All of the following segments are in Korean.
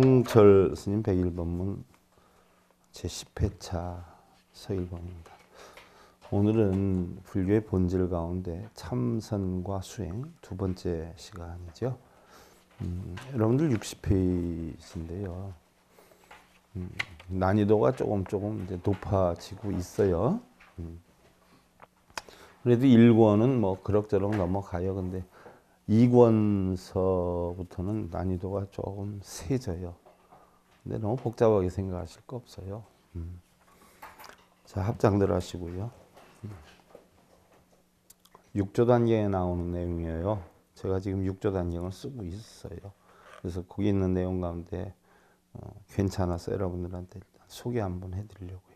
황철 스님 1 0 1번문 제10회차 서일봉입니다 오늘은 불교의 본질 가운데 참선과 수행 두 번째 시간이죠. 음, 여러분들 6 0페이지데요 음, 난이도가 조금 조금 이제 높아지고 있어요. 음. 그래도 1권은 뭐 그럭저럭 넘어가요. 근데 2권서부터는 난이도가 조금 세져요. 근데 너무 복잡하게 생각하실 거 없어요. 음. 자, 합장들 하시고요. 6조 음. 단경에 나오는 내용이에요. 제가 지금 6조 단경을 쓰고 있어요. 그래서 거기 있는 내용 가운데 어, 괜찮아서 여러분들한테 일단 소개 한번 해드리려고요.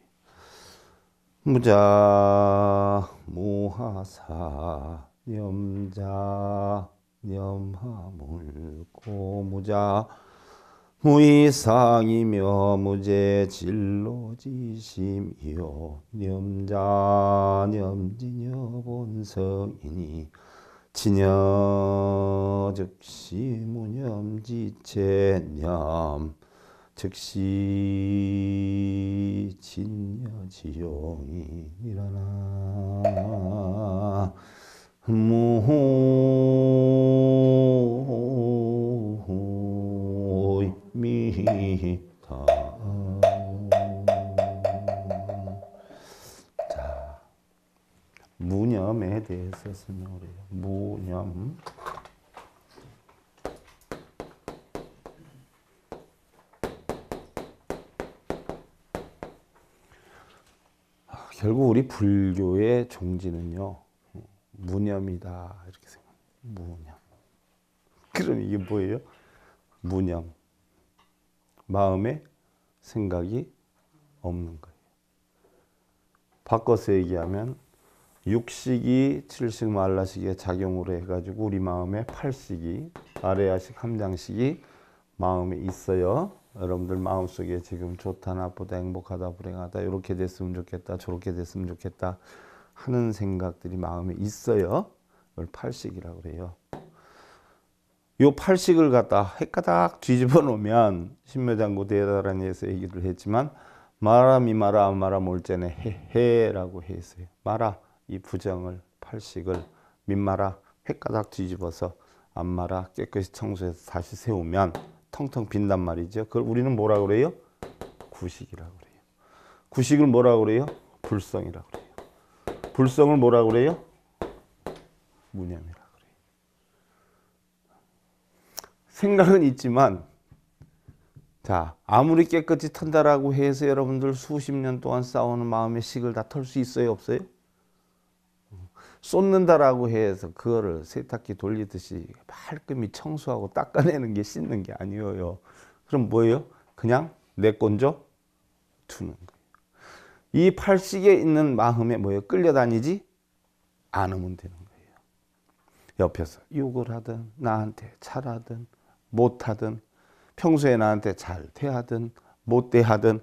무자, 모하사, 염자, 염하물 고무자 무이상이며 무제 진로지심이요 염자 염지녀 본성이니 진여 즉시 무념지체념 즉시 진여지용이 일어나 무호미다 자 무념에 대해서 설명을 해요 무념 결국 우리 불교의 종지는요 무념이다 이렇게 생각. 무념. 그럼 이게 뭐예요? 무념. 마음에 생각이 없는 거예요. 바꿔서 얘기하면 육식이 칠식 말라식의 작용으로 해가지고 우리 마음에 팔식이 아래야식 함장식이 마음에 있어요. 여러분들 마음속에 지금 좋다 나쁘다 행복하다 불행하다 이렇게 됐으면 좋겠다 저렇게 됐으면 좋겠다 하는 생각들이 마음에 있어요. 이걸 팔식이라고 그래요. 요 팔식을 갖다 헷가닥 뒤집어 놓으면 신묘장구 대다란에서 얘기를 했지만 마라 미마라 마라 몰제네 해해라고 했어요. 마라 이 부정을 팔식을 민마라 헷가닥 뒤집어서 안마라 깨끗이 청소해서 다시 세우면 텅텅 빈단 말이죠. 그걸 우리는 뭐라 그래요? 구식이라고 그래요. 구식을 뭐라 그래요? 불성이라고 그래요. 불성을 뭐라 그래요? 무념이라 그래 생각은 있지만 자 아무리 깨끗이 탄다라고 해서 여러분들 수십 년 동안 싸우는 마음의 식을 다 털 수 있어요 없어요? 쏟는다라고 해서 그거를 세탁기 돌리듯이 말끔히 청소하고 닦아내는 게 씻는 게 아니에요. 그럼 뭐예요? 그냥 내 건져 두는 거예요. 이 팔식에 있는 마음에 뭐에 끌려다니지 않으면 되는 거예요. 옆에서 욕을 하든 나한테 잘하든 못하든 평소에 나한테 잘 대하든 못 대하든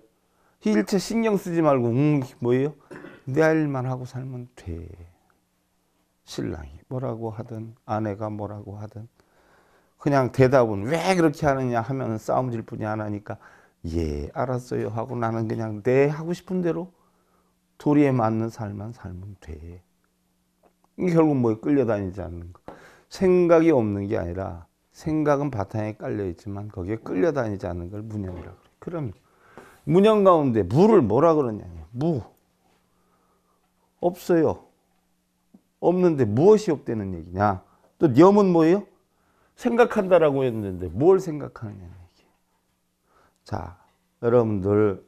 일체 신경 쓰지 말고 음 뭐예요? 내 일만 하고 살면 돼. 신랑이 뭐라고 하든 아내가 뭐라고 하든 그냥 대답은 왜 그렇게 하느냐 하면 싸움질 뿐이 안 하니까 예 알았어요 하고 나는 그냥 내 네 하고 싶은 대로 도리에 맞는 삶만 살면 돼. 결국 뭐 끌려다니지 않는 거. 생각이 없는 게 아니라 생각은 바탕에 깔려 있지만 거기에 끌려다니지 않는 걸 문형이라고 그래. 그럼 문형 가운데 무를 뭐라 그러냐무 없어요. 없는데 무엇이 없다는 얘기냐. 또 염은 뭐예요? 생각한다라고 했는데 뭘 생각하느냐는 얘기. 자, 여러분들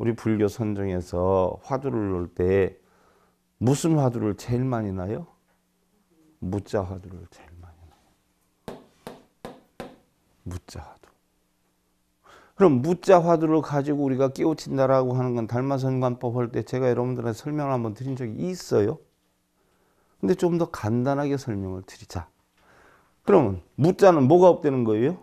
우리 불교 선정에서 화두를 놓을 때 무슨 화두를 제일 많이 나요? 무자 화두를 제일 많이 나요. 무자 화두. 그럼 무자 화두를 가지고 우리가 끼우친다라고 하는 건 달마선관법 할 때 제가 여러분들한테 설명을 한번 드린 적이 있어요. 근데 좀 더 간단하게 설명을 드리자. 그러면 무자는 뭐가 없다는 거예요?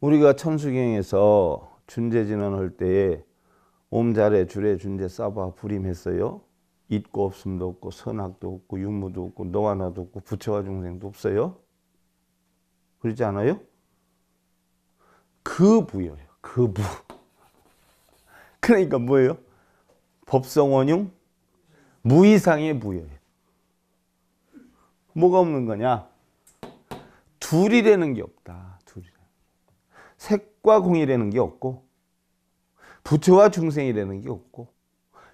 우리가 천수경에서 준재 진언할 때에 옴자래 줄에 준재 싸바 부림했어요 있고 없음도 없고 선악도 없고 육무도 없고 너 하나도 없고 부처와 중생도 없어요. 그러지 않아요? 그 부여요. 그 부. 그러니까 뭐예요? 법성원용 무이상의 부여예요. 뭐가 없는 거냐? 둘이라는 게 없다. 빛과 공이라는 게 없고 부처와 중생이라는 게 없고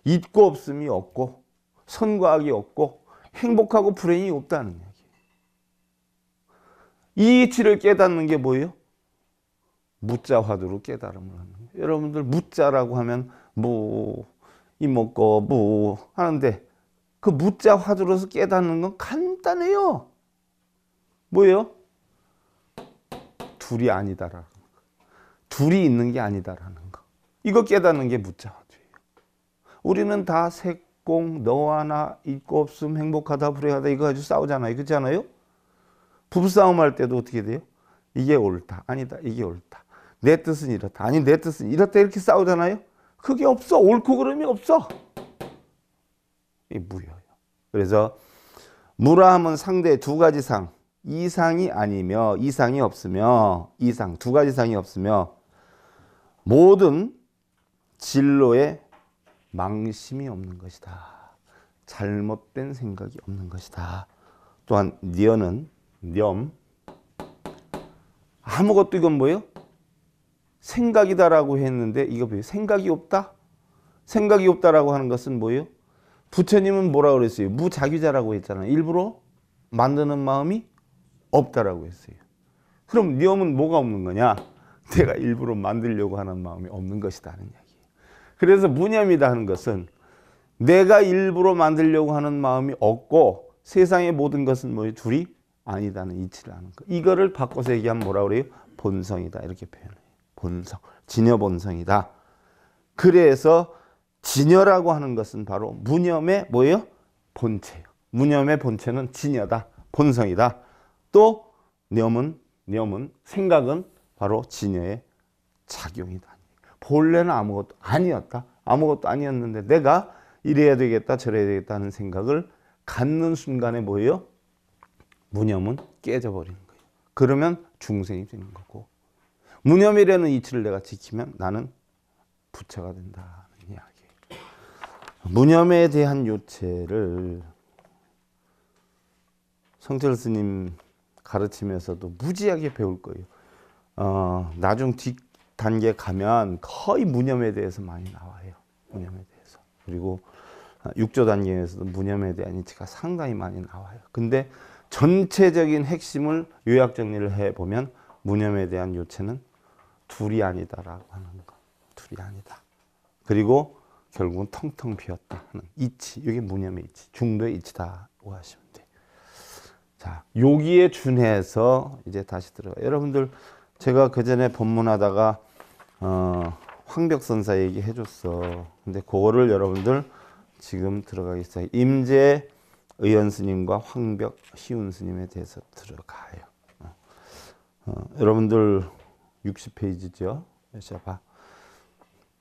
있고 없음이 없고 선과 악이 없고 행복하고 불행이 없다는 이야기예요. 이 이치를 깨닫는 게 뭐예요? 무자화두로 깨달음을 하는 거예요. 여러분들 무자라고 하면 뭐 이먹고 뭐 하는데 그 무자화두로서 깨닫는 건 간단해요. 뭐예요? 둘이 아니다라. 둘이 있는 게 아니다라는 거. 이거 깨닫는 게묻자화두요 우리는 다 색공 너와 나 있고 없음 행복하다 불행하다 이거 가지고 싸우잖아요. 그렇지 아요 부부싸움 할 때도 어떻게 돼요? 이게 옳다 아니다 이게 옳다 내 뜻은 이렇다 아니 내 뜻은 이렇다 이렇게 싸우잖아요. 그게 없어 옳고 그름이 없어. 이 무효예요. 그래서 무라함은 상대 두 가지 상 이상이 아니며 이상이 없으며 이상 두 가지 상이 없으며 모든 진로에 망심이 없는 것이다. 잘못된 생각이 없는 것이다. 또한 니어는 염 아무것도 이건 뭐예요? 생각이다라고 했는데 이거 뭐예요? 생각이 없다? 생각이 없다라고 하는 것은 뭐예요? 부처님은 뭐라 그랬어요? 무자기자라고 했잖아요. 일부러 만드는 마음이 없다라고 했어요. 그럼 니엄은 뭐가 없는 거냐? 내가 일부러 만들려고 하는 마음이 없는 것이다 하는 이기예요 그래서 무념이다 하는 것은 내가 일부러 만들려고 하는 마음이 없고 세상의 모든 것은 뭐 둘이 아니다는 이치를 하는 거. 이거를 바꿔서 얘기하면 뭐라 그래요? 본성이다 이렇게 표현해요. 본성, 진여 본성이다. 그래서 진여라고 하는 것은 바로 무념의 뭐예요? 본체요 무념의 본체는 진여다, 본성이다. 또 념은 념은 생각은 바로 진여의 작용이다. 본래는 아무것도 아니었다. 아무것도 아니었는데 내가 이래야 되겠다 저래야 되겠다는 생각을 갖는 순간에 뭐예요? 무념은 깨져버리는 거예요. 그러면 중생이 되는 거고 무념이라는 이치를 내가 지키면 나는 부처가 된다는 이야기. 무념에 대한 요체를 성철 스님 가르치면서도 무지하게 배울 거예요. 어, 나중 뒷 단계 가면 거의 무념에 대해서 많이 나와요. 무념에 대해서. 그리고 6조 단계에서도 무념에 대한 이치가 상당히 많이 나와요. 근데 전체적인 핵심을 요약 정리를 해보면 무념에 대한 요체는 둘이 아니다라고 하는 거. 둘이 아니다. 그리고 결국은 텅텅 비었다 하는 이치. 이게 무념의 이치. 중도의 이치다고 하시면 돼요. 자, 여기에 준해서 이제 다시 들어가 여러분들 제가 그 전에 본문하다가 어, 황벽선사 얘기 해줬어. 근데 그거를 여러분들 지금 들어가겠어요. 임재 의원 스님과 황벽 희운 스님에 대해서 들어가요. 어, 어 여러분들 60페이지죠. 봐.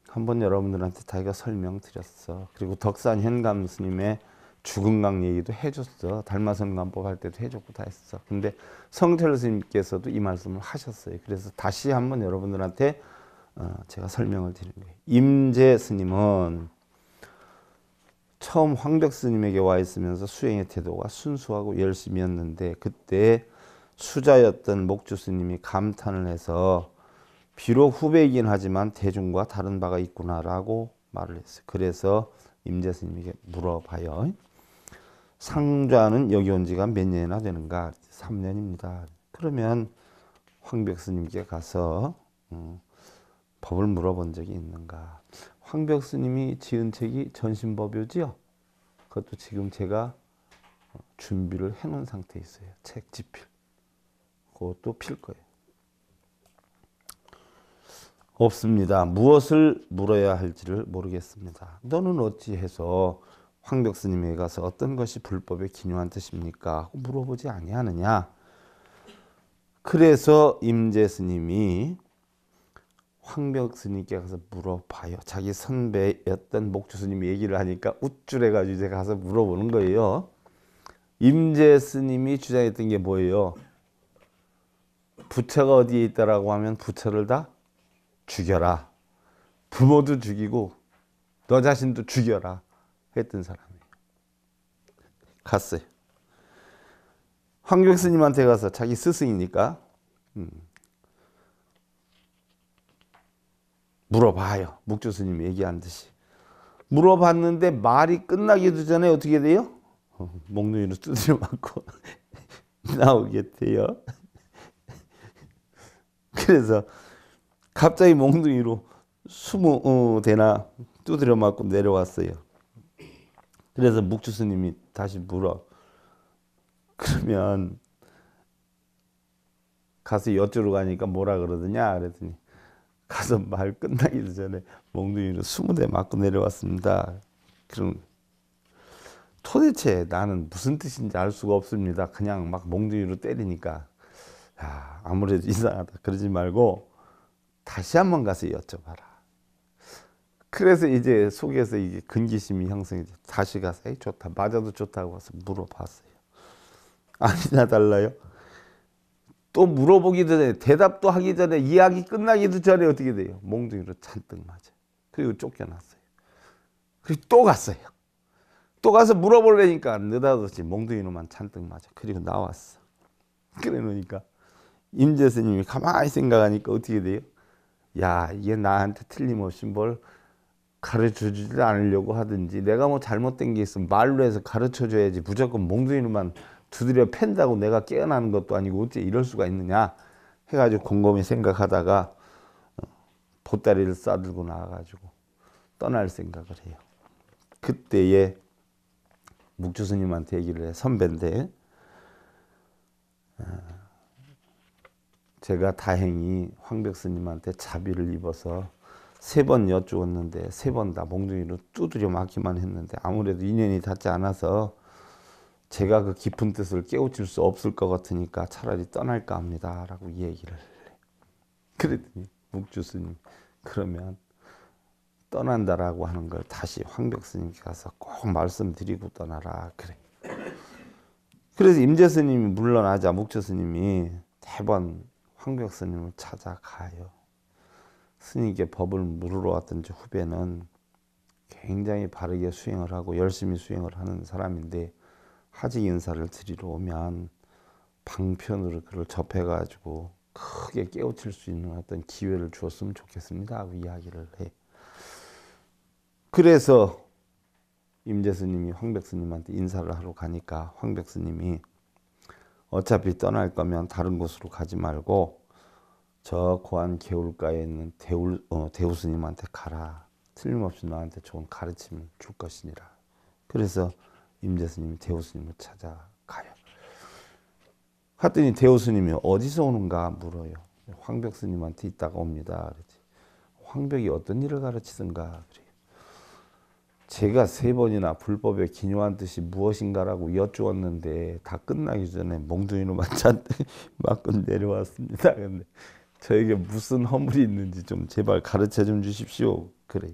한번 여러분들한테 자기가 설명드렸어. 그리고 덕산 현감 스님의 죽근강 얘기도 해줬어. 달마성 간법 할 때도 해줬고 다 했어. 근데 성태로 스님께서도 이 말씀을 하셨어요. 그래서 다시 한번 여러분들한테 어, 제가 설명을 드리는 거예요. 임재 스님은 처음 황덕 스님에게 와 있으면서 수행의 태도가 순수하고 열심이었는데 그때 수자였던 목주 스님이 감탄을 해서 비록 후배이긴 하지만 대중과 다른 바가 있구나라고 말을 했어요. 그래서 임재 스님에게 물어봐요. 상좌는 여기 온 지가 몇 년이나 되는가? 3년입니다. 그러면 황 백스님께 가서 음, 법을 물어본 적이 있는가? 황 백스님이 지은 책이 전신법요지요? 그것도 지금 제가 어, 준비를 해놓은 상태에 있어요. 책 지필. 그것도 필 거예요. 없습니다. 무엇을 물어야 할지를 모르겠습니다. 너는 어찌해서 황벽 스님에게 가서 어떤 것이 불법의 기묘한 뜻입니까? 하고 물어보지 아니하느냐. 그래서 임재 스님이 황벽 스님께 가서 물어봐요. 자기 선배였던 목주 스님이 얘기를 하니까 우쭐해가지고 이제 가서 물어보는 거예요. 임재 스님이 주장했던 게 뭐예요? 부처가 어디에 있다라고 하면 부처를 다 죽여라. 부모도 죽이고 너 자신도 죽여라. 했던 사람이에요. 갔어요. 황교 스님한테 가서 자기 스승이니까 음. 물어봐요. 묵주 스님 얘기한 듯이. 물어봤는데 말이 끝나기도 전에 어떻게 돼요? 어, 목눈이로 두드려 맞고 나오게 돼요. 그래서 갑자기 몽둥이로 스무 대나 어, 두드려 맞고 내려왔어요. 그래서 묵주스님이 다시 물어. 그러면 가서 여쭈러 가니까 뭐라 그러더냐 그랬더니 가서 말 끝나기 전에 몽둥이로 스무 대 맞고 내려왔습니다. 그럼 도대체 나는 무슨 뜻인지 알 수가 없습니다. 그냥 막 몽둥이로 때리니까 야, 아무래도 이상하다. 그러지 말고 다시 한번 가서 여쭤봐라. 그래서 이제 속에서 이게 근기심이 형성이 돼. 다시 가서 에이 좋다 맞아도 좋다고 와서 물어봤어요. 아니나 달라요. 또 물어보기도 전에 대답도 하기 전에 이야기 끝나기도 전에 어떻게 돼요? 몽둥이로 잔뜩 맞아. 그리고 쫓겨났어요. 그리고 또 갔어요. 또 가서 물어보려니까 느닷없이 몽둥이로만 잔뜩 맞아. 그리고 나왔어. 그래 니까 임재 스님이 가만히 생각하니까 어떻게 돼요? 야, 얘 나한테 틀림없이 뭘 가르쳐 주지 않으려고 하든지 내가 뭐 잘못된 게 있으면 말로 해서 가르쳐 줘야지 무조건 몽둥이로만 두드려 팬다고 내가 깨어나는 것도 아니고 어째 이럴 수가 있느냐 해가지고 곰곰이 생각하다가 어, 보따리를 싸들고 나와가지고 떠날 생각을 해요. 그때에 묵주 스님한테 얘기를 해 선배인데 어, 제가 다행히 황백 스님한테 자비를 입어서 세번 여쭈었는데 세 번 다 몽둥이로 두드려 맞기만 했는데 아무래도 인연이 닿지 않아서 제가 그 깊은 뜻을 깨우칠 수 없을 것 같으니까 차라리 떠날까 합니다. 라고 이 얘기를 그랬더니 묵주스님 그러면 떠난다라고 하는 걸 다시 황백스님께 가서 꼭 말씀드리고 떠나라 그래. 그래서 임재스님이 물러나자 묵주스님이 대번 황백스님을 찾아가요. 스님께 법을 물으러 왔던지 후배는 굉장히 바르게 수행을 하고 열심히 수행을 하는 사람인데 하직 인사를 드리러 오면 방편으로 그를 접해가지고 크게 깨우칠 수 있는 어떤 기회를 주었으면 좋겠습니다 하고 그 이야기를 해. 예. 그래서 임재스님이 황백스님한테 인사를 하러 가니까 황백스님이 어차피 떠날 거면 다른 곳으로 가지 말고 저 고한 개울가에 있는 대울, 어, 대우스님한테 가라. 틀림없이 너한테 좋은 가르침을 줄 것이니라. 그래서 임재스님이 대우스님을 찾아가요. 하더니 대우스님이 어디서 오는가 물어요. 황벽스님한테 있다가 옵니다. 그러지. 황벽이 어떤 일을 가르치던가 그래요. 제가 세 번이나 불법에기념한 뜻이 무엇인가라고 여쭈었는데 다 끝나기 전에 몽둥이로 맞았 맞고 내려왔습니다. 근데 저에게 무슨 허물이 있는지 좀 제발 가르쳐 좀 주십시오. 그래.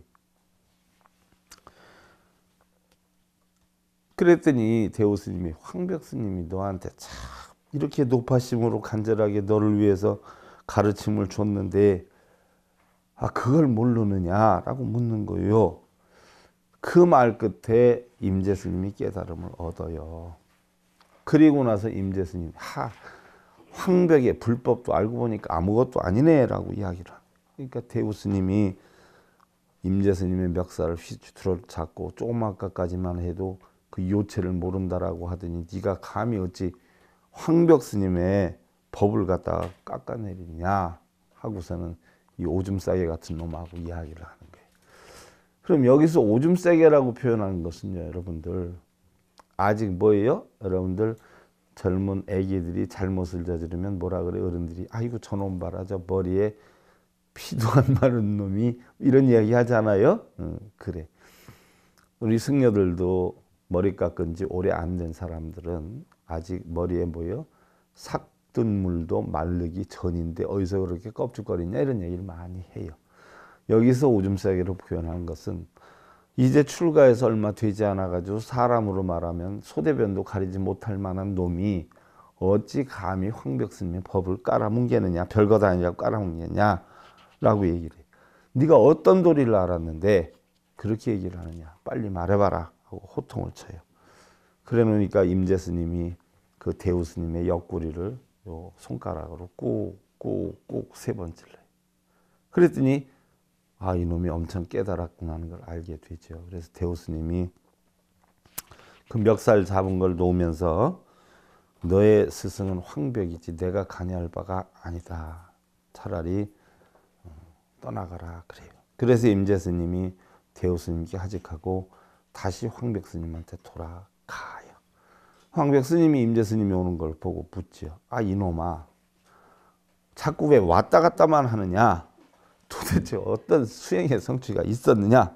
그랬더니 대호 스님이 황벽 스님이 너한테 참 이렇게 높아심으로 간절하게 너를 위해서 가르침을 줬는데 아 그걸 모르느냐라고 묻는 거요. 그 말 끝에 임재 스님이 깨달음을 얻어요. 그리고 나서 임재 스님 하 황벽의 불법도 알고 보니까 아무것도 아니네라고 이야기를 합니다. 그러니까 대우스님이 임재스님의 멱살을 휘두르 잡고 조금 아까까지만 해도 그 요체를 모른다라고 하더니 네가 감히 어찌 황벽스님의 법을 갖다 깎아내리냐 하고서는 이 오줌 싸개 같은 놈하고 이야기를 하는 거예요. 그럼 여기서 오줌 싸개라고 표현하는 것은요, 여러분들 아직 뭐예요? 여러분들 젊은 애기들이 잘못을 저지르면 뭐라 그래 어른들이 아이고 저놈 봐라 저 머리에 피도 안 마른 놈이 이런 이야기 하잖아요. 응, 그래. 우리 승려들도 머리 깎은 지 오래 안 된 사람들은 아직 머리에 뭐요? 삭든 물도 말르기 전인데 어디서 그렇게 껍죽거리냐 이런 얘기를 많이 해요. 여기서 오줌 싸개로 표현한 것은 이제 출가해서 얼마 되지 않아가지고 사람으로 말하면 소대변도 가리지 못할 만한 놈이 어찌 감히 황벽스님의 법을 깔아뭉개느냐 별거 다아니냐고 깔아뭉개냐 라고 얘기를 해요 네가 어떤 도리를 알았는데 그렇게 얘기를 하느냐 빨리 말해봐라 하고 호통을 쳐요 그래 놓으니까 임재스님이 그 대우스님의 옆구리를 요 손가락으로 꾹꾹꾹 세 번 찔러요 그랬더니 아 이놈이 엄청 깨달았구나 하는 걸 알게 되죠. 그래서 대호스님이 그 멱살 잡은 걸 놓으면서 너의 스승은 황벽이지 내가 가니할 바가 아니다. 차라리 어, 떠나가라 그래요. 그래서 임재스님이 대호스님께 하직하고 다시 황벽스님한테 돌아가요. 황벽스님이 임재스님이 오는 걸 보고 묻지아 이놈아 자꾸 왜 왔다 갔다만 하느냐. 도대체 어떤 수행의 성취가 있었느냐?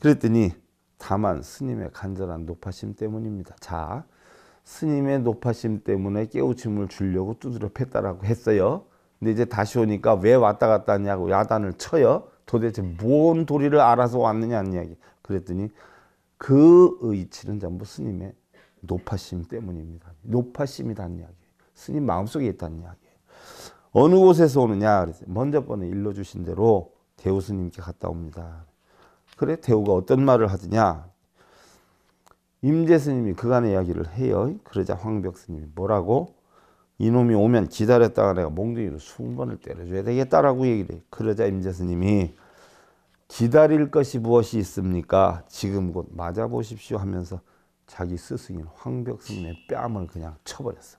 그랬더니 다만 스님의 간절한 높아심 때문입니다. 자, 스님의 높아심 때문에 깨우침을 주려고 두드려 팼다라고 했어요. 근데 이제 다시 오니까 왜 왔다 갔다 하냐고 야단을 쳐요. 도대체 뭔 도리를 알아서 왔느냐는 이야기. 그랬더니 그 의치는 전부 스님의 높아심 때문입니다. 높아심이란 이야기. 스님 마음속에 있다는 이야기. 어느 곳에서 오느냐? 그랬어요. 먼저 번에 일러주신 대로 대우스님께 갔다 옵니다. 그래, 대우가 어떤 말을 하느냐? 임재스님이 그간의 이야기를 해요. 그러자 황벽스님이 뭐라고? 이놈이 오면 기다렸다가 내가 몽둥이로 수 번을 때려줘야 되겠다라고 얘기를 해. 그러자 임재스님이 기다릴 것이 무엇이 있습니까? 지금 곧 맞아보십시오 하면서 자기 스승인 황벽스님의 뺨을 그냥 쳐버렸어.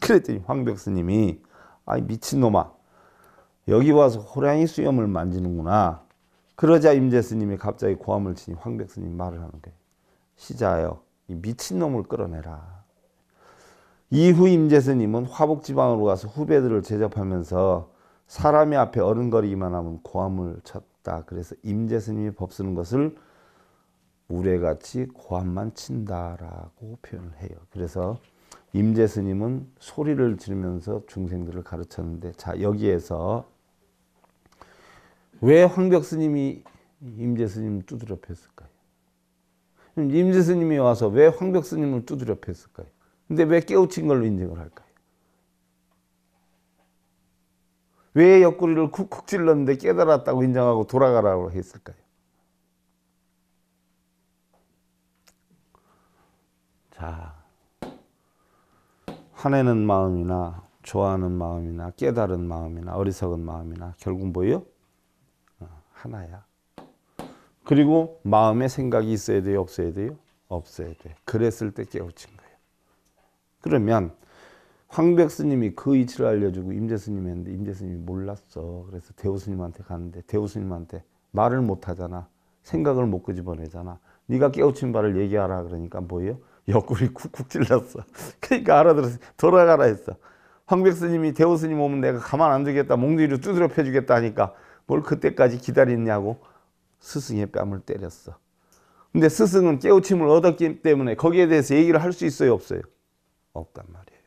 그랬더니 황벽스님이 아이 미친놈아 여기 와서 호랑이 수염을 만지는구나. 그러자 임제스님이 갑자기 고함을 치니 황백스님 말을 하는 거 시자여 이 미친놈을 끌어내라. 이후 임제스님은 화북지방으로 가서 후배들을 제접하면서 사람이 앞에 어른거리기만 하면 고함을 쳤다. 그래서 임제스님이 법쓰는 것을 우레같이 고함만 친다라고 표현을 해요. 그래서 임재 스님은 소리를 지르면서 중생들을 가르쳤는데 자 여기에서 왜 황벽 스님이 임재 스님 두드려 팼을까요? 임재 스님이 와서 왜 황벽 스님을 두드려 팼을까요? 근데 왜 깨우친 걸로 인정을 할까요? 왜 옆구리를 쿡쿡 찔렀는데 깨달았다고 인정하고 돌아가라고 했을까요? 자, 화내는 마음이나 좋아하는 마음이나 깨달은 마음이나 어리석은 마음이나 결국 뭐예요? 어, 하나야. 그리고 마음의 생각이 있어야 돼요? 없어야 돼요? 없어야 돼. 그랬을 때 깨우친 거예요. 그러면 황백 스님이 그 이치를 알려주고 임재 스님이 했는데 임재 스님이 몰랐어. 그래서 대우 스님한테 갔는데 대우 스님한테 말을 못 하잖아. 생각을 못 끄집어내잖아. 네가 깨우친 바를 얘기하라 그러니까 뭐예요? 옆구리 쿡쿡 찔렀어. 그러니까 알아들었어 돌아가라 했어. 황백스님이 대호스님 오면 내가 가만 안 두겠다. 몽둥이로 두드려 패주겠다 하니까 뭘 그때까지 기다렸냐고 스승의 뺨을 때렸어. 근데 스승은 깨우침을 얻었기 때문에 거기에 대해서 얘기를 할 수 있어요 없어요? 없단 말이에요.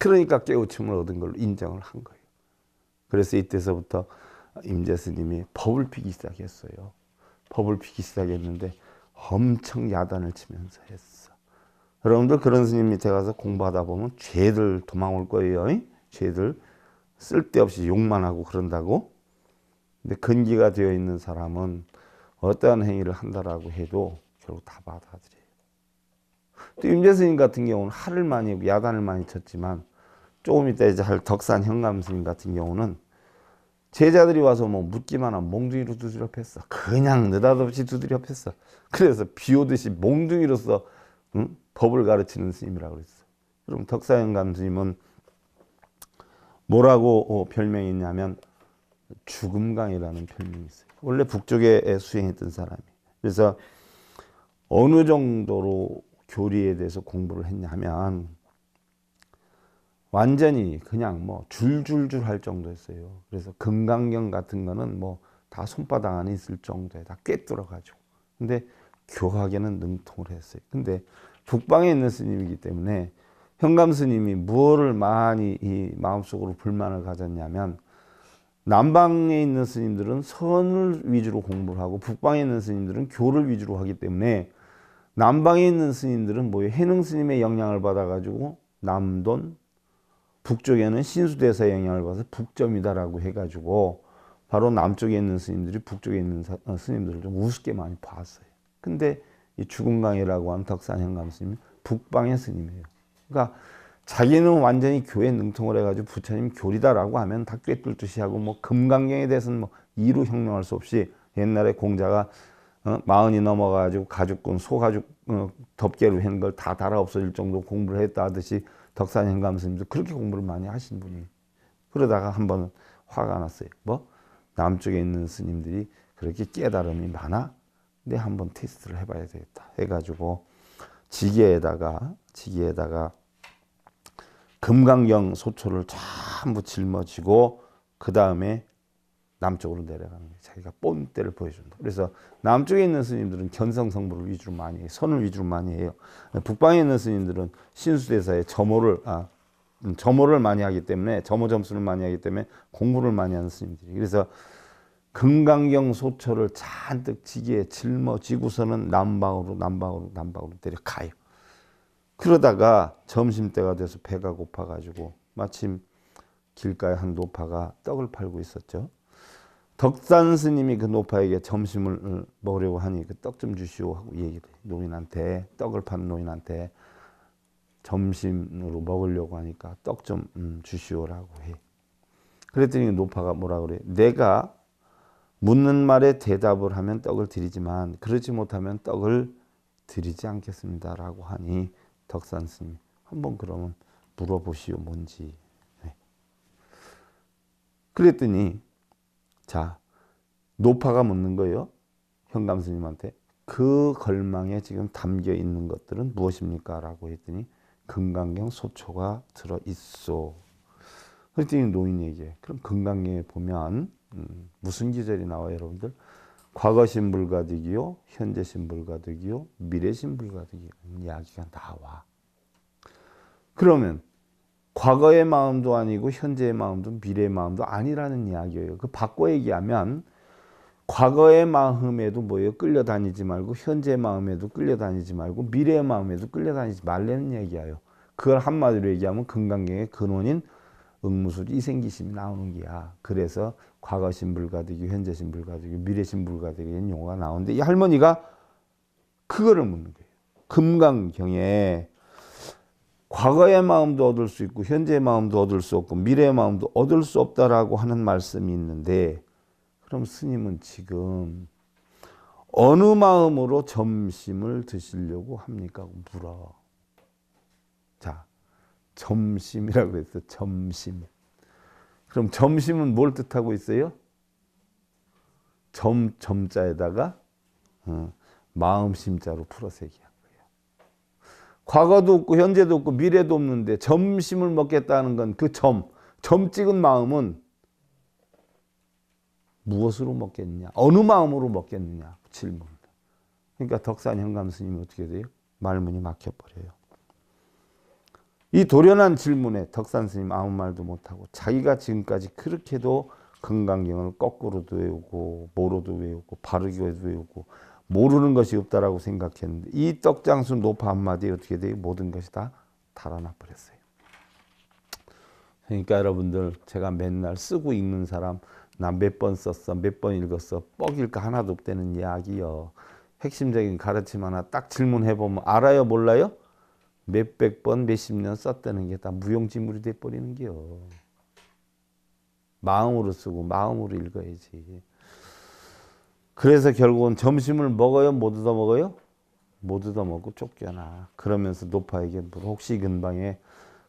그러니까 깨우침을 얻은 걸로 인정을 한 거예요. 그래서 이때서부터 임재 스님이 법을 피기 시작했어요. 법을 피기 시작했는데 엄청 야단을 치면서 했어. 여러분들 그런 스님 밑에 가서 공부하다 보면 죄들 도망올 거예요. 죄들 쓸데없이 욕만 하고 그런다고. 근데 근기가 되어 있는 사람은 어떠한 행위를 한다라고 해도 결국 다 받아들여요. 또 임재스님 같은 경우는 할을 많이 야단을 많이 쳤지만 조금 이따 이제 할 덕산 현감스님 같은 경우는 제자들이 와서 뭐 묻기만 한 몽둥이로 두드려 팼어. 그냥 느닷없이 두드려 팼어. 그래서 비 오듯이 몽둥이로서 음? 법을 가르치는 스님이라고 그랬어요. 그럼 덕사연감 스님은 뭐라고 어, 별명이 있냐면 죽음강이라는 별명이 있어요. 원래 북쪽에 수행했던 사람이. 그래서 어느 정도로 교리에 대해서 공부를 했냐 면 완전히 그냥 뭐 줄줄줄 할 정도였어요. 그래서 금강경 같은 거는 뭐 다 손바닥 안에 있을 정도에 다 꿰뚫어 가지고. 근데 교학에는 능통을 했어요. 근데 북방에 있는 스님이기 때문에 현감 스님이 무엇을 많이 이 마음속으로 불만을 가졌냐면 남방에 있는 스님들은 선을 위주로 공부를 하고 북방에 있는 스님들은 교를 위주로 하기 때문에 남방에 있는 스님들은 뭐예요? 해능 스님의 영향을 받아가지고 남돈, 북쪽에는 신수대사의 영향을 받아서 북점이다라고 해가지고 바로 남쪽에 있는 스님들이 북쪽에 있는 어, 스님들을 좀 우습게 많이 봤어요. 근데 이주음강이라고 하는 덕산 현감스님은 북방의 스님이에요. 그러니까 자기는 완전히 교회 능통을 해가지고 부처님 교리다라고 하면 다 꿰뚫 듯이 하고 뭐 금강경에 대해서는 뭐 이루 형용할 수 없이 옛날에 공자가 어, 마흔이 넘어가지고 가죽꾼 소가죽 어, 덮개로 한 걸 다 달아 없어질 정도 공부를 했다 하듯이 덕산 현감 스님도 그렇게 공부를 많이 하신 분이 그러다가 한번 화가 났어요. 뭐 남쪽에 있는 스님들이 그렇게 깨달음이 많아? 근데 네, 한번 테스트를 해봐야 되겠다 해가지고 지게에다가 지게에다가 금강경 소초를 전부 짊어지고 그 다음에 남쪽으로 내려가는 게 자기가 본때를 보여준다. 그래서 남쪽에 있는 스님들은 견성성부를 위주로 많이 해요. 선을 위주로 많이 해요. 북방에 있는 스님들은 신수대사의 점호를 아, 음, 점호를 많이 하기 때문에 점호 점수를 많이 하기 때문에 공부를 많이 하는 스님들이 그래서 금강경 소초를 잔뜩 지게 짊어지고서는 남방으로 남방으로 남방으로 내려가요. 그러다가 점심때가 돼서 배가 고파가지고 마침 길가에 한 노파가 떡을 팔고 있었죠. 덕산 스님이 그 노파에게 점심을 먹으려고 하니 그떡좀 주시오 하고 얘기를 해요. 노인한테 떡을 파는 노인한테 점심으로 먹으려고 하니까 떡좀 음, 주시오라고 해. 그랬더니 노파가 뭐라 그래? 내가 묻는 말에 대답을 하면 떡을 드리지만 그러지 못하면 떡을 드리지 않겠습니다라고 하니 덕산 스님 한번 그러면 물어보시오 뭔지 네. 그랬더니 자 노파가 묻는 거예요 현감 스님한테 그 걸망에 지금 담겨 있는 것들은 무엇입니까 라고 했더니 금강경 소초가 들어 있소 그랬더니 노인에게 그럼 금강경에 보면 무슨 기절이 나와요, 여러분들? 과거신 불가득이요, 현재신 불가득이요, 미래신 불가득이요. 이야기가 나와. 그러면 과거의 마음도 아니고 현재의 마음도 미래의 마음도 아니라는 이야기예요. 그 바꿔 얘기하면 과거의 마음에도 뭐예요? 끌려다니지 말고 현재의 마음에도 끌려다니지 말고 미래의 마음에도 끌려다니지 말라는 얘기예요. 그걸 한마디로 얘기하면 건강경의 근원인 응무술 이생기심이 나오는 게야. 그래서 과거신 불가득이, 현재신 불가득이, 미래신 불가득이라는 용어가 나오는데 이 할머니가 그거를 묻는 거예요. 금강경에 과거의 마음도 얻을 수 있고 현재의 마음도 얻을 수 없고 미래의 마음도 얻을 수 없다라고 하는 말씀이 있는데 그럼 스님은 지금 어느 마음으로 점심을 드시려고 합니까? 물어. 점심이라고 그랬어. 점심. 그럼 점심은 뭘 뜻하고 있어요? 점 점자에다가 어, 마음심자로 풀어세기한 거예요. 과거도 없고 현재도 없고 미래도 없는데 점심을 먹겠다는 건 그 점, 점 찍은 마음은 무엇으로 먹겠냐? 어느 마음으로 먹겠느냐? 그 질문. 그러니까 덕산 현감 스님 어떻게 돼요? 말문이 막혀버려요. 이 도련한 질문에 덕산 스님 아무 말도 못하고 자기가 지금까지 그렇게도 금강경을 거꾸로도 외우고 모로도 외우고 바르게도 외우고 모르는 것이 없다라고 생각했는데 이 떡장수 노파 한마디 어떻게 돼요? 모든 것이 다 달아나 버렸어요. 그러니까 여러분들 제가 맨날 쓰고 읽는 사람 나몇번 썼어 몇 번 읽었어 뻑일까 하나도 없다는 이야기요. 핵심적인 가르침 하나 딱 질문해보면 알아요 몰라요? 몇백 번, 몇 십 년 썼다는 게 다 무용지물이 돼버리는 게요. 마음으로 쓰고 마음으로 읽어야지. 그래서 결국은 점심을 먹어요? 못 뭐 얻어먹어요? 못 뭐 얻어먹고 쫓겨나. 그러면서 노파에게 물어. 혹시 근방에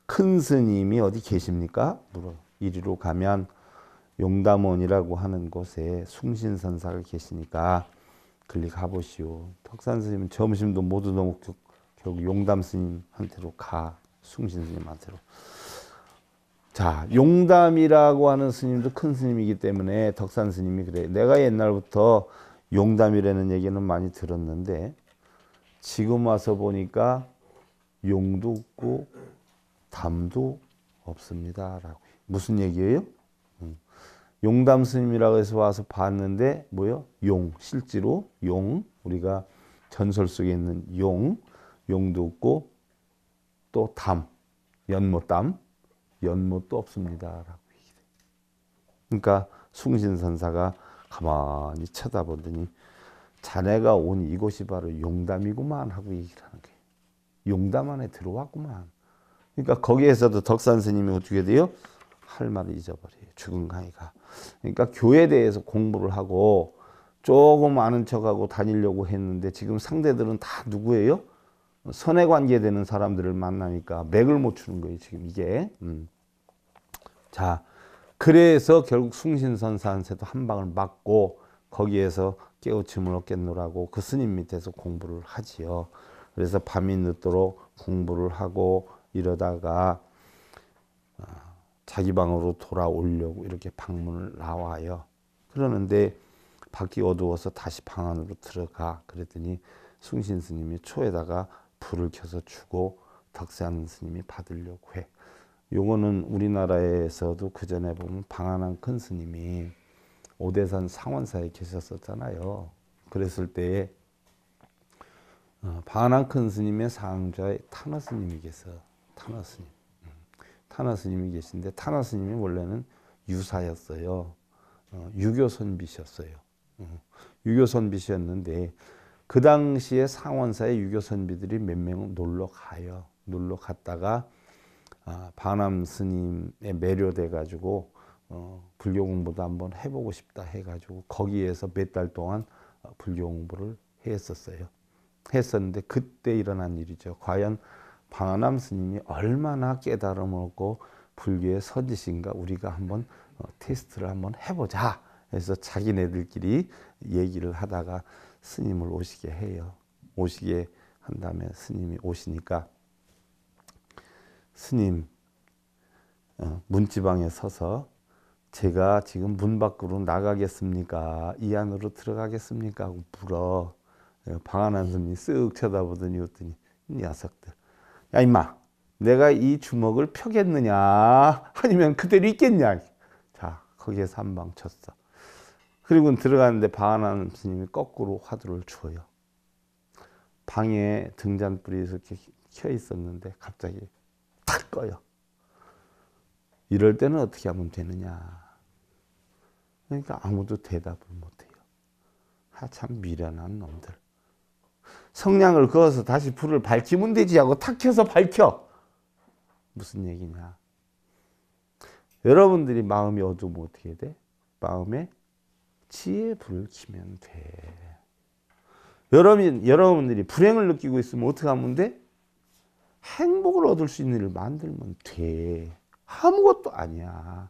큰 스님이 어디 계십니까? 물어. 이리로 가면 용담원이라고 하는 곳에 숭신선사가 계시니까 글리 가보시오. 턱산 스님은 점심도 못 뭐 얻어먹고 결국 용담 스님한테로 가 숭신 스님한테로 자 용담이라고 하는 스님도 큰 스님이기 때문에 덕산 스님이 그래 내가 옛날부터 용담이라는 얘기는 많이 들었는데 지금 와서 보니까 용도 없고 담도 없습니다 라고 무슨 얘기예요? 음. 용담 스님이라고 해서 와서 봤는데 뭐요? 용 실제로 용 우리가 전설 속에 있는 용 용도 없고 또 담, 연못담, 연못도 없습니다라고 얘기해요. 그러니까 숭신선사가 가만히 쳐다보더니 자네가 온 이곳이 바로 용담이구만 하고 얘기를 하는 거예요. 용담 안에 들어왔구만. 그러니까 거기에서도 덕산 스님이 어떻게 돼요? 할 말을 잊어버려요. 죽은 강의가. 그러니까 교에 대해서 공부를 하고 조금 아는 척하고 다니려고 했는데 지금 상대들은 다 누구예요? 선에 관계되는 사람들을 만나니까 맥을 못 추는 거예요. 지금 이게. 음. 자, 그래서 결국 숭신선사한테도 한 방을 맞고 거기에서 깨우침을 얻겠노라고 그 스님 밑에서 공부를 하지요. 그래서 밤이 늦도록 공부를 하고 이러다가 아, 자기 방으로 돌아오려고 이렇게 방문을 나와요. 그러는데 밖이 어두워서 다시 방 안으로 들어가. 그랬더니 숭신 스님이 초에다가 불을 켜서 주고 덕세하는 스님이 받으려고 해. 요거는 우리나라에서도 그 전에 보면 방한한 큰 스님이 오대산 상원사에 계셨었잖아요. 그랬을 때에 어, 방한한 큰 스님의 상좌에 탄화 스님이 계셔. 탄화 스님. 탄화 음. 스님이 계신데 탄화 스님이 원래는 유사였어요. 어, 유교 선비셨어요. 음. 유교 선비셨는데 그 당시에 상원사의 유교 선비들이 몇 명 놀러 가요. 놀러 갔다가 아, 바남 스님에 매료돼 가지고 어, 불교 공부도 한번 해보고 싶다 해가지고 거기에서 몇 달 동안 어, 불교 공부를 했었어요. 했었는데 그때 일어난 일이죠. 과연 방암 스님이 얼마나 깨달음을 얻고 불교의 서지신가 우리가 한번 어, 테스트를 한번 해보자. 그서 자기네들끼리 얘기를 하다가 스님을 오시게 해요. 오시게 한 다음에 스님이 오시니까 스님 어, 문지방에 서서 제가 지금 문 밖으로 나가겠습니까? 이 안으로 들어가겠습니까? 하고 물어. 방한한 스님이 쓱 쳐다보더니 웃더니 녀석들. 야 임마 내가 이 주먹을 펴겠느냐 아니면 그대로 있겠냐. 자 거기에서 한 방 쳤어. 그리고 들어가는데 바하나 스님이 거꾸로 화두를 줘요. 방에 등잔불이 이렇게 켜 있었는데 갑자기 탁 꺼요. 이럴 때는 어떻게 하면 되느냐. 그러니까 아무도 대답을 못해요. 하참 아, 미련한 놈들. 성냥을 그어서 다시 불을 밝히면 되지 하고 탁 켜서 밝혀. 무슨 얘기냐. 여러분들이 마음이 어두우면 어떻게 돼? 마음에 지혜 불을 키면 돼. 여러분, 여러분들이 불행을 느끼고 있으면 어떻게 하면 돼? 행복을 얻을 수 있는 일을 만들면 돼. 아무것도 아니야.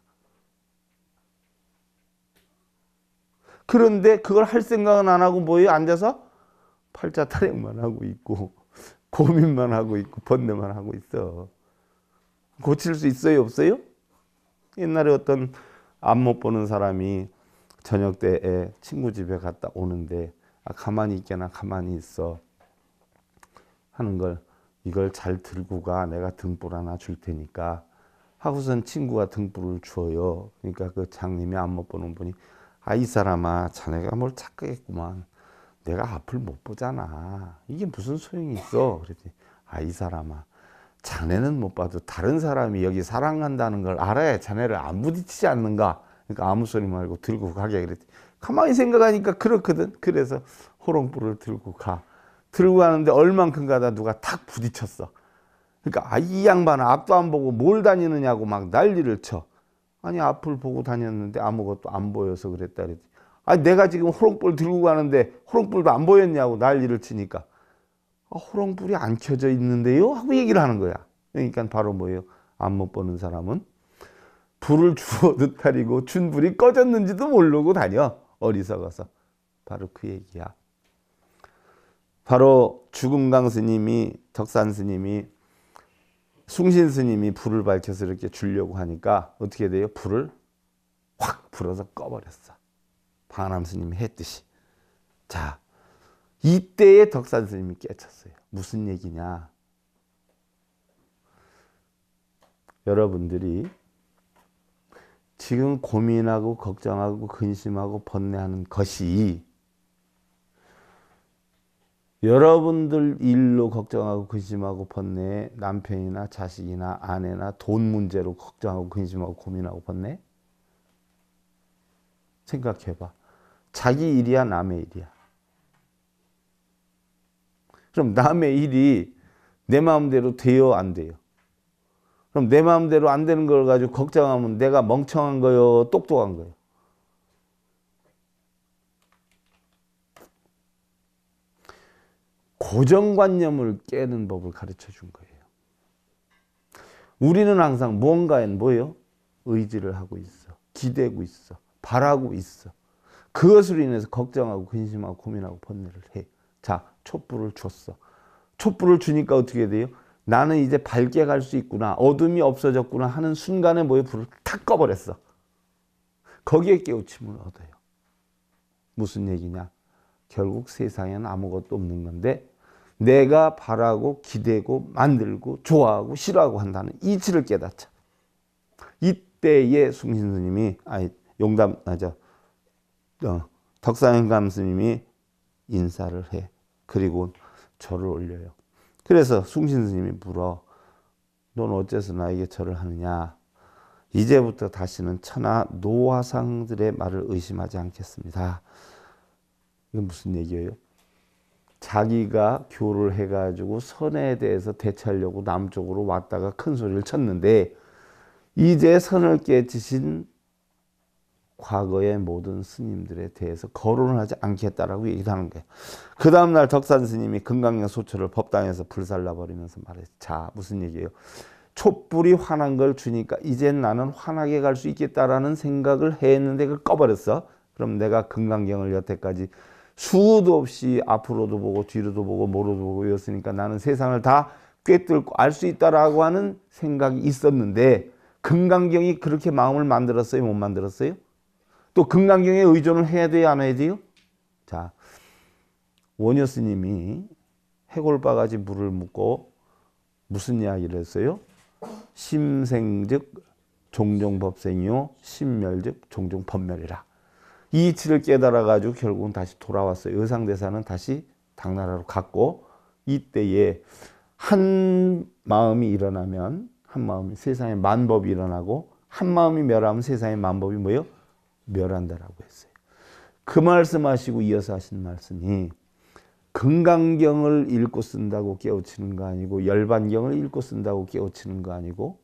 그런데 그걸 할 생각은 안 하고 뭐예 앉아서 팔자 타령만 하고 있고 고민만 하고 있고 번뇌만 하고 있어. 고칠 수 있어요? 없어요? 옛날에 어떤 안 못 보는 사람이 저녁 때에 친구 집에 갔다 오는데 아, 가만히 있게나 가만히 있어 하는 걸 이걸 잘 들고 가 내가 등불 하나 줄 테니까 하고선 친구가 등불을 주어요 그러니까 그 장님이 안 못 보는 분이 아 이 사람아 자네가 뭘 착각했구만 내가 앞을 못 보잖아 이게 무슨 소용이 있어 그랬더니 아이 사람아 자네는 못 봐도 다른 사람이 여기 사랑한다는 걸 알아야 자네를 안 부딪히지 않는가 그러니까 아무 소리 말고 들고 가게 그랬지. 가만히 생각하니까 그렇거든. 그래서 호롱불을 들고 가. 들고 가는데 얼만큼 가다 누가 탁 부딪혔어. 그러니까 아, 이 양반은 앞도 안 보고 뭘 다니느냐고 막 난리를 쳐. 아니 앞을 보고 다녔는데 아무것도 안 보여서 그랬다 그랬지. 아니 내가 지금 호롱불 들고 가는데 호롱불도 안 보였냐고 난리를 치니까 아, 호롱불이 안 켜져 있는데요 하고 얘기를 하는 거야. 그러니까 바로 뭐예요? 안 못 보는 사람은 불을 주워듯 타리고 준 불이 꺼졌는지도 모르고 다녀 어리석어서 바로 그 얘기야. 바로 주금강 스님이 덕산 스님이 숭신 스님이 불을 밝혀서 이렇게 주려고 하니까 어떻게 돼요? 불을 확 불어서 꺼버렸어. 방암 스님이 했듯이. 자, 이때에 덕산 스님이 깨쳤어요. 무슨 얘기냐? 여러분들이 지금 고민하고 걱정하고 근심하고 번뇌하는 것이 여러분들 일로 걱정하고 근심하고 번뇌 남편이나 자식이나 아내나 돈 문제로 걱정하고 근심하고 고민하고 번뇌 생각해봐 자기 일이야 남의 일이야 그럼 남의 일이 내 마음대로 돼요 안 돼요 그럼 내 마음대로 안 되는 걸 가지고 걱정하면 내가 멍청한 거요 똑똑한 거요 고정관념을 깨는 법을 가르쳐 준 거예요. 우리는 항상 무언가엔 뭐요? 의지를 하고 있어. 기대고 있어. 바라고 있어. 그것으로 인해서 걱정하고 근심하고 고민하고 번뇌를 해. 자, 촛불을 줬어. 촛불을 주니까 어떻게 돼요? 나는 이제 밝게 갈 수 있구나. 어둠이 없어졌구나 하는 순간에 뭐에 불을 탁 꺼버렸어. 거기에 깨우침을 얻어요. 무슨 얘기냐? 결국 세상에는 아무것도 없는 건데 내가 바라고 기대고 만들고 좋아하고 싫어하고 한다는 이치를 깨닫자. 이때에 승신 스님이 아니 용담 아저 어, 덕사형 감스님이 인사를 해. 그리고 절을 올려요. 그래서 숭신 스님이 물어 넌 어째서 나에게 절을 하느냐 이제부터 다시는 천하 노화상들의 말을 의심하지 않겠습니다. 이건 무슨 얘기예요? 자기가 교를 해가지고 선에 대해서 대처하려고 남쪽으로 왔다가 큰 소리를 쳤는데 이제 선을 깨치신 과거의 모든 스님들에 대해서 거론을 하지 않겠다라고 얘기를 하는 거예요. 그 다음날 덕산 스님이 금강경 소초를 법당에서 불살라버리면서 말했어요. 자, 무슨 얘기예요? 촛불이 환한 걸 주니까 이젠 나는 환하게 갈 수 있겠다라는 생각을 했는데 그걸 꺼버렸어. 그럼 내가 금강경을 여태까지 수도 없이 앞으로도 보고 뒤로도 보고 모로도 보고 이었으니까 나는 세상을 다 꿰뚫고 알 수 있다라고 하는 생각이 있었는데 금강경이 그렇게 마음을 만들었어요? 못 만들었어요? 또 금강경에 의존을 해야 돼요? 안 해야 돼요? 자, 원효 스님이 해골바가지 물을 묻고 무슨 이야기를 했어요? 심생즉 종종법생이요 심멸즉 종종법멸이라 이 이치를 깨달아 가지고 결국은 다시 돌아왔어요 의상대사는 다시 당나라로 갔고 이때에 한 마음이 일어나면 한 마음이 세상에 만법이 일어나고 한 마음이 멸하면 세상에 만법이 뭐예요? 멸한다라고 했어요. 그 말씀하시고 이어서 하신 말씀이 금강경을 읽고 쓴다고 깨우치는 거 아니고 열반경을 읽고 쓴다고 깨우치는 거 아니고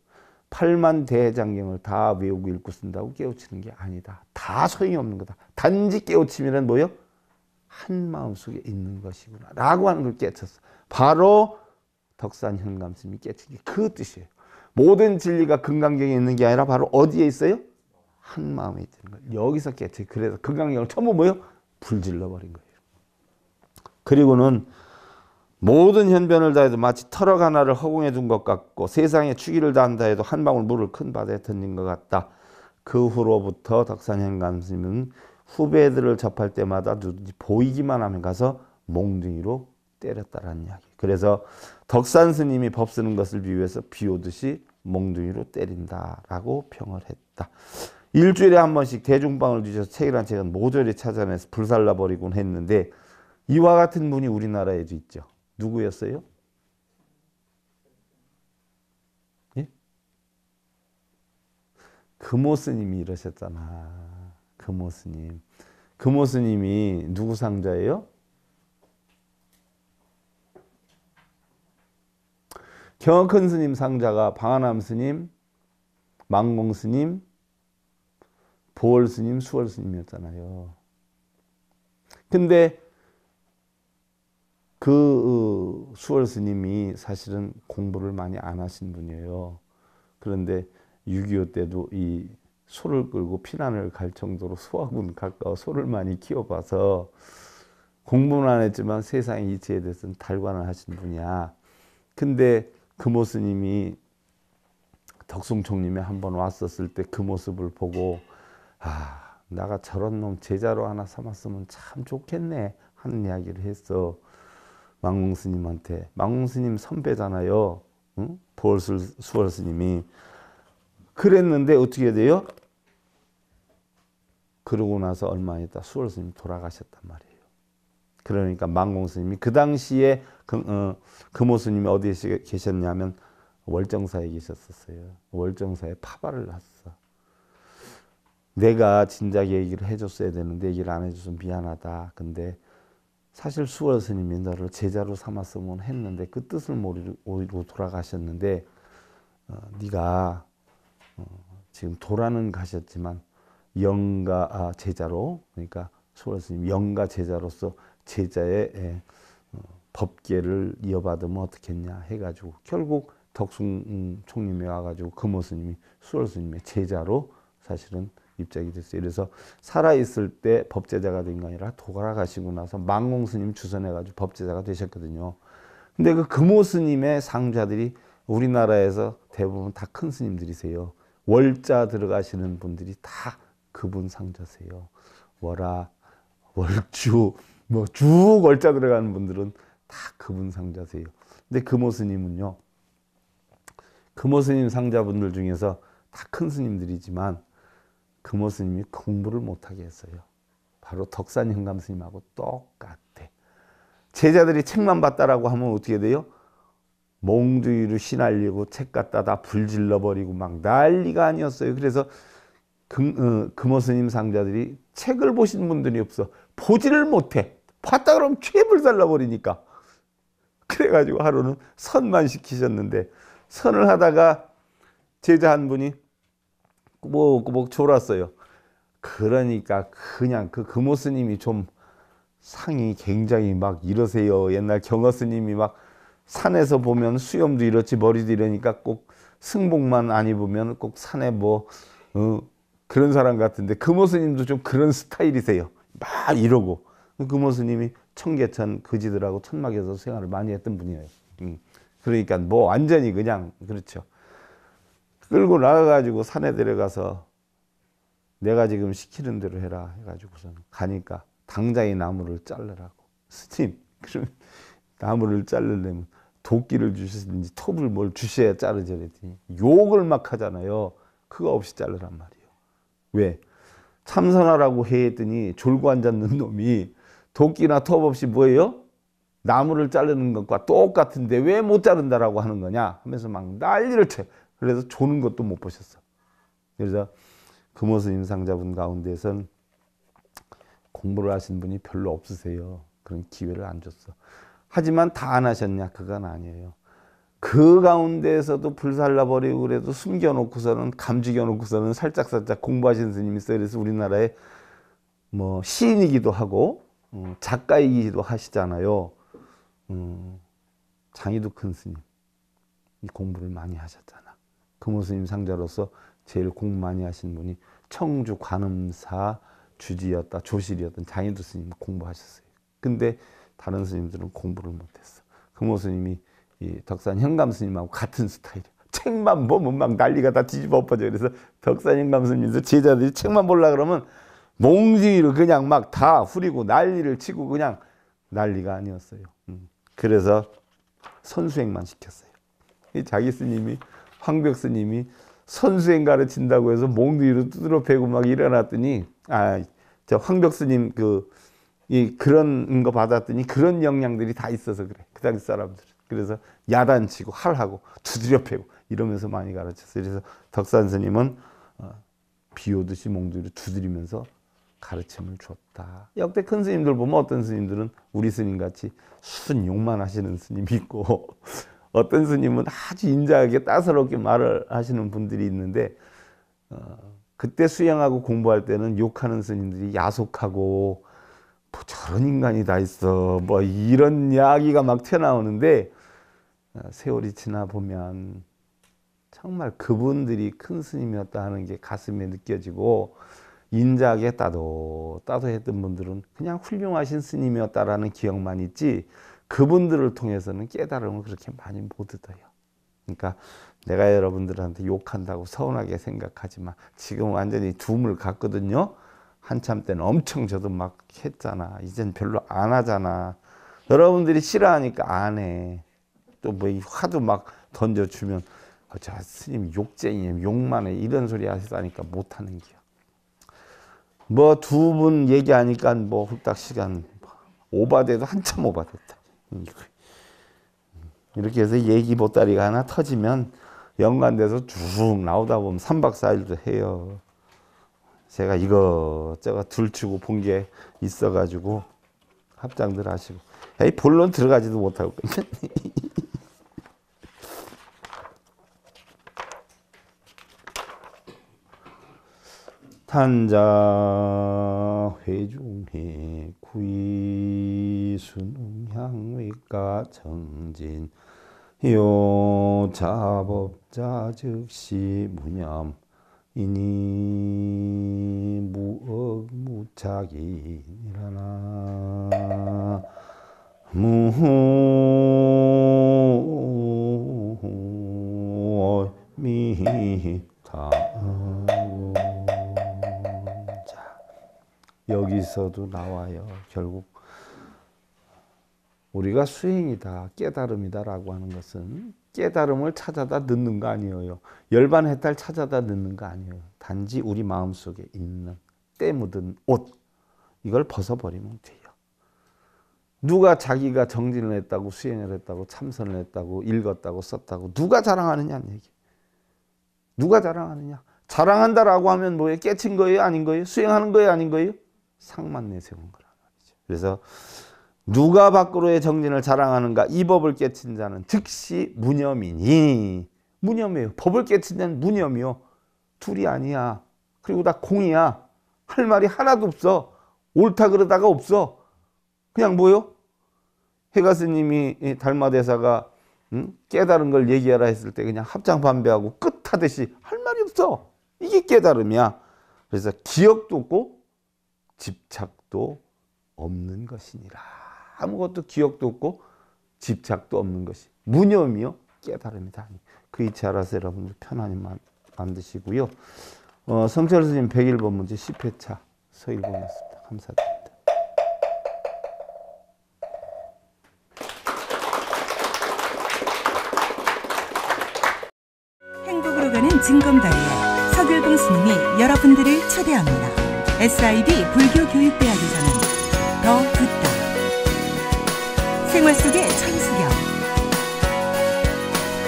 팔만 대장경을 다 외우고 읽고 쓴다고 깨우치는 게 아니다. 다 소용이 없는 거다. 단지 깨우침이란 뭐요? 한 마음 속에 있는 것이구나. 라고 하는 걸 깨쳤어. 바로 덕산 현감스이 깨친 게 그 뜻이에요. 모든 진리가 금강경에 있는 게 아니라 바로 어디에 있어요? 한 마음이 드는 거예요. 여기서 깨트 그래서 금강경을 전부 뭐요? 불질러 버린 거예요. 그리고는 모든 현변을 다해도 마치 터럭 하나를 허공에 둔 것 같고 세상의 추기를 다한다 해도 한 방울 물을 큰 바다에 던진 것 같다. 그 후로부터 덕산현 감스님은 후배들을 접할 때마다 누든지 보이기만 하면 가서 몽둥이로 때렸다라는 이야기. 그래서 덕산 스님이 법 쓰는 것을 비유해서 비오듯이 몽둥이로 때린다라고 평을 했다. 일주일에 한 번씩 대중방을 뒤져서 책이란 책은 모조리 찾아내서 불살라버리곤 했는데 이와 같은 분이 우리나라에도 있죠. 누구였어요? 예? 금호스님이 이러셨잖아. 금호스님. 금호스님이 누구 상자예요? 경큰 스님 상자가 방한암 스님, 망공 스님, 보월 스님, 수월 스님이었잖아요. 근데 그 어, 수월 스님이 사실은 공부를 많이 안 하신 분이에요. 그런데 6.25 때도 이 소를 끌고 피난을 갈 정도로 소하고 가까워 소를 많이 키워봐서 공부는 안 했지만 세상 이치에 대해서는 달관을 하신 분이야. 근데 금호 스님이 덕숭 총님이 한번 왔었을 때 그 모습을 보고 아, 내가 저런 놈 제자로 하나 삼았으면 참 좋겠네 하는 이야기를 했어. 망웅 스님한테. 망웅 스님 선배잖아요. 응? 부월 수월 스님이 그랬는데 어떻게 돼요? 그러고 나서 얼마 있다 수월 스님 돌아가셨단 말이에요. 그러니까 망공 스님이 그 당시에 금, 그, 어, 금호 그 스님이 어디에 계셨냐면 월정사에 계셨었어요. 월정사에 파발을 났어. 내가 진작 얘기를 해줬어야 되는데 얘기를 안 해줘서 미안하다. 근데 사실 수월 스님이 너를 제자로 삼았으면 했는데 그 뜻을 모르고 돌아가셨는데 어, 네가 어, 지금 도라는 가셨지만 영가 아, 제자로 그러니까 수월 스님 영가 제자로서 제자의 예, 어, 법계를 이어받으면 어떻겠냐 해가지고 결국 덕숭 음, 총님이 와가지고 금호 스님이 수월 스님의 제자로 사실은 입장이 됐어요. 그래서 살아있을 때 법제자가 된게 아니라 돌아가시고 나서 망공 스님 주선해가지고 법제자가 되셨거든요. 근데 그 금호 스님의 상자들이 우리나라에서 대부분 다 큰 스님들이세요. 월자 들어가시는 분들이 다 그분 상자세요. 월화, 월주, 뭐 쭉 월자 들어가는 분들은 다 그분 상자세요. 근데 금호 스님은요. 금호 스님 상자분들 중에서 다 큰 스님들이지만 금호 그 스님이 공부를 못하게 했어요. 바로 덕산 현감 스님하고 똑같아. 제자들이 책만 봤다라고 하면 어떻게 돼요? 몽둥이로 시날리고 책 갖다 다 불질러버리고 막 난리가 아니었어요. 그래서 금, 어, 금호 스님 상자들이 책을 보신 분들이 없어. 보지를 못해. 봤다 그러면 죄불 달라버리니까 그래가지고 하루는 선만 시키셨는데 선을 하다가 제자 한 분이 꾸벅꾸벅 뭐, 뭐 졸았어요. 그러니까 그냥 그 금호 스님이 좀 상이 굉장히 막 이러세요. 옛날 경호 스님이 막 산에서 보면 수염도 이렇지 머리도 이러니까 꼭 승복만 안 입으면 꼭 산에 뭐 어, 그런 사람 같은데 금호 스님도 좀 그런 스타일이세요. 막 이러고 그 금호 스님이 청계천 거지들하고 천막에서 생활을 많이 했던 분이에요. 음. 그러니까 뭐 완전히 그냥 그렇죠. 끌고 나가가지고 산에 들어가서 내가 지금 시키는 대로 해라 해가지고선 가니까 당장 에 나무를 잘르라고 스님 그럼 나무를 잘르려면 도끼를 주시든지 톱을 뭘 주셔야 자르지 그랬더니 욕을 막 하잖아요 그거 없이 자르란 말이에요 왜? 참선하라고 해 했더니 졸고 앉았는 놈이 도끼나 톱 없이 뭐예요? 나무를 자르는 것과 똑같은데 왜 못 자른다라고 하는 거냐 하면서 막 난리를 쳐요 그래서 조는 것도 못 보셨어. 그래서 금호스님 상자분 가운데선 공부를 하신 분이 별로 없으세요. 그런 기회를 안 줬어. 하지만 다 안 하셨냐? 그건 아니에요. 그 가운데에서도 불살라버리고 그래도 숨겨놓고서는 감죽여놓고서는 살짝살짝 공부하신 스님이 있어요. 그래서 우리나라에 뭐 시인이기도 하고 음, 작가이기도 하시잖아요. 음, 장이도 큰 스님. 이 공부를 많이 하셨잖아요. 금호스님 상자로서 제일 공 많이 하신 분이 청주 관음사 주지였다 조실이었던 장인도 스님 공부하셨어요. 근데 다른 스님들은 공부를 못했어. 금호스님이 그 덕산 현감 스님하고 같은 스타일이야. 책만 보면 막 난리가 다 뒤집어 엎어져. 그래서 덕산 현감 스님도 제자들이 책만 보려 그러면 몽둥이로 그냥 막다 후리고 난리를 치고 그냥 난리가 아니었어요. 음. 그래서 선수행만 시켰어요. 이 자기 스님이 황벽 스님이 선수행 가르친다고 해서 몽 뒤로 두드러 패고 막 일어났더니 아 저 황벽 스님 그 이 그런 거 받았더니 그런 영향들이 다 있어서 그래 그 당시 사람들 그래서 야단치고 할하고 두드려 패고 이러면서 많이 가르쳤어요 그래서 덕산 스님은 어, 비 오듯이 몽둥이를 두드리면서 가르침을 줬다. 역대 큰 스님들 보면 어떤 스님들은 우리 스님같이 순용만 하시는 스님이 있고 어떤 스님은 아주 인자하게 따스럽게 말을 하시는 분들이 있는데 어, 그때 수행하고 공부할 때는 욕하는 스님들이 야속하고 뭐 저런 인간이 다 있어 뭐 이런 이야기가 막 튀어나오는데 어, 세월이 지나 보면 정말 그분들이 큰 스님이었다 하는 게 가슴에 느껴지고 인자하게 따도 따도 했던 분들은 그냥 훌륭하신 스님이었다라는 기억만 있지 그분들을 통해서는 깨달음을 그렇게 많이 못 얻어요. 그러니까 내가 여러분들한테 욕한다고 서운하게 생각하지만 지금 완전히 둠을 갔거든요. 한참 때는 엄청 저도 막 했잖아. 이젠 별로 안 하잖아. 여러분들이 싫어하니까 안 해. 또 뭐 화도 막 던져주면 저 스님 욕쟁이 욕만해 이런 소리 하시다니까 못하는 기야. 뭐두 분 얘기하니까 뭐 후딱 시간 오바돼도 한참 오바됐다. 음, 이렇게 해서 얘기 보따리가 하나 터지면 연관돼서 쭉 나오다 보면 3박 4일도 해요. 제가 이것저것 들추고 본 게 있어가지고 합장들 하시고 에이 본론 들어가지도 못하고 탄자 회중해 구이순 향위가 정진 요 자법자 즉시 무념 이니 무억 무착이니라나 무미타 여기서도 나와요 결국 우리가 수행이다, 깨달음이다라고 하는 것은 깨달음을 찾아다 듣는 거 아니에요. 열반 해탈 찾아다 듣는 거 아니에요. 단지 우리 마음 속에 있는 때 묻은 옷 이걸 벗어버리면 돼요. 누가 자기가 정진을 했다고 수행을 했다고 참선을 했다고 읽었다고 썼다고 누가 자랑하느냐는 얘기. 누가 자랑하느냐? 자랑한다라고 하면 뭐예요? 깨친 거예요, 아닌 거예요? 수행하는 거예요, 아닌 거예요? 상만 내세운 거란 말이죠. 그래서 누가 밖으로의 정진을 자랑하는가 이 법을 깨친 자는 즉시 무념이니 무념이에요. 법을 깨친 자는 무념이요. 둘이 아니야. 그리고 다 공이야. 할 말이 하나도 없어. 옳다 그러다가 없어. 그냥 뭐요? 해가 스님이 달마대사가 음? 깨달은 걸 얘기하라 했을 때 그냥 합장 반배하고 끝하듯이 할 말이 없어. 이게 깨달음이야. 그래서 기억도 없고 집착도 없는 것이니라. 아무것도 기억도 없고 집착도 없는 것이 무념이요 깨달음이다. 그 이치 알아서 여러분들 편안히 만드시고요. 어, 성철 스님 101번 문제 10회차 서일본이었습니다. 감사드니다 증검다리에 서길봉 스님이 여러분들을 초대합니다. SIB 불교교육대학에서는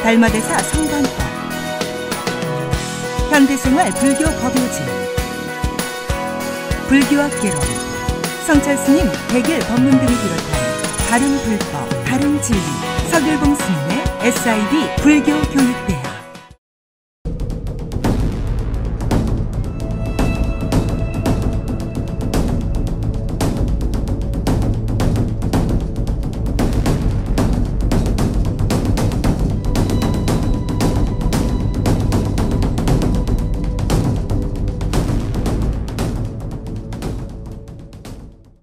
달마대사 성관법 현대생활 불교 법요지 불교와 기론 성찰스님 백일 법문 등을 비롯한 다른 불법, 다른 진리 서길봉 스님의 s i d 불교 교육대